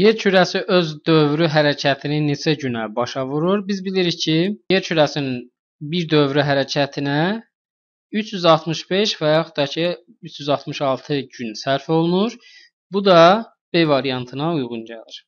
Yer kürəsi öz dövrü hərəkətini neçə günə başa vurur? Biz bilirik ki, yer kürəsinin bir dövrü hərəkətinə 365 və yaxud da ki 366 gün sərf olunur. Bu da B variantına uyğun gəlir.